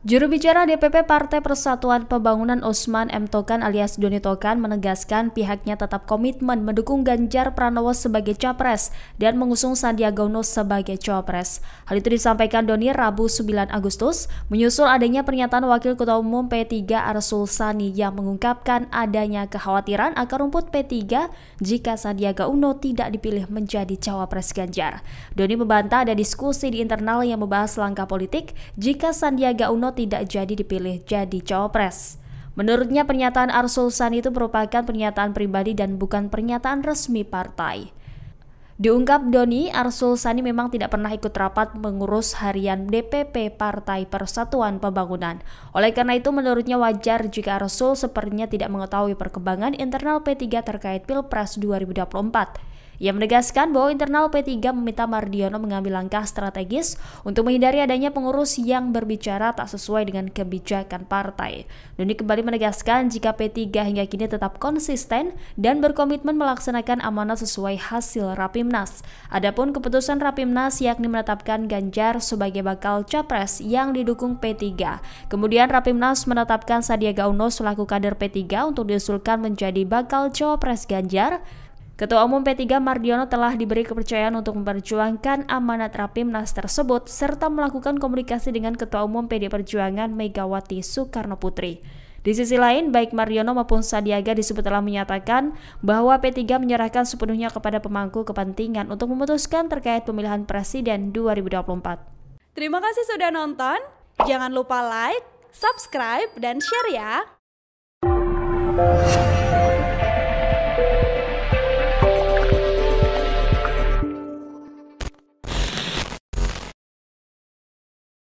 Juru bicara DPP Partai Persatuan Pembangunan Osman M. Tokan alias Doni Tokan menegaskan pihaknya tetap komitmen mendukung Ganjar Pranowo sebagai capres dan mengusung Sandiaga Uno sebagai cawapres. Hal itu disampaikan Doni Rabu 9 Agustus menyusul adanya pernyataan Wakil Ketua Umum P3 Arsul Sani yang mengungkapkan adanya kekhawatiran akar rumput P3 jika Sandiaga Uno tidak dipilih menjadi cawapres Ganjar. Doni membantah ada diskusi di internal yang membahas langkah politik jika Sandiaga Uno tidak jadi dipilih jadi cawapres. Menurutnya pernyataan Arsul Sani itu merupakan pernyataan pribadi dan bukan pernyataan resmi partai. Diungkap Doni, Arsul Sani memang tidak pernah ikut rapat mengurus harian DPP Partai Persatuan Pembangunan. Oleh karena itu, menurutnya wajar jika Arsul sepertinya tidak mengetahui perkembangan internal P3 terkait Pilpres 2024. Ia menegaskan bahwa internal P3 meminta Mardiono mengambil langkah strategis untuk menghindari adanya pengurus yang berbicara tak sesuai dengan kebijakan partai. Doni kembali menegaskan jika P3 hingga kini tetap konsisten dan berkomitmen melaksanakan amanat sesuai hasil Rapimnas. Adapun keputusan Rapimnas yakni menetapkan Ganjar sebagai bakal capres yang didukung P3. Kemudian Rapimnas menetapkan Sandiaga Uno selaku kader P3 untuk diusulkan menjadi bakal cawapres Ganjar Ketua Umum P3 Mardiono telah diberi kepercayaan untuk memperjuangkan amanat Rapimnas tersebut serta melakukan komunikasi dengan Ketua Umum PD Perjuangan Megawati Soekarno Putri. Di sisi lain, baik Mariono maupun Sadiaga disebut telah menyatakan bahwa P3 menyerahkan sepenuhnya kepada pemangku kepentingan untuk memutuskan terkait pemilihan presiden 2024. Terima kasih sudah nonton. Jangan lupa like, subscribe, dan share ya.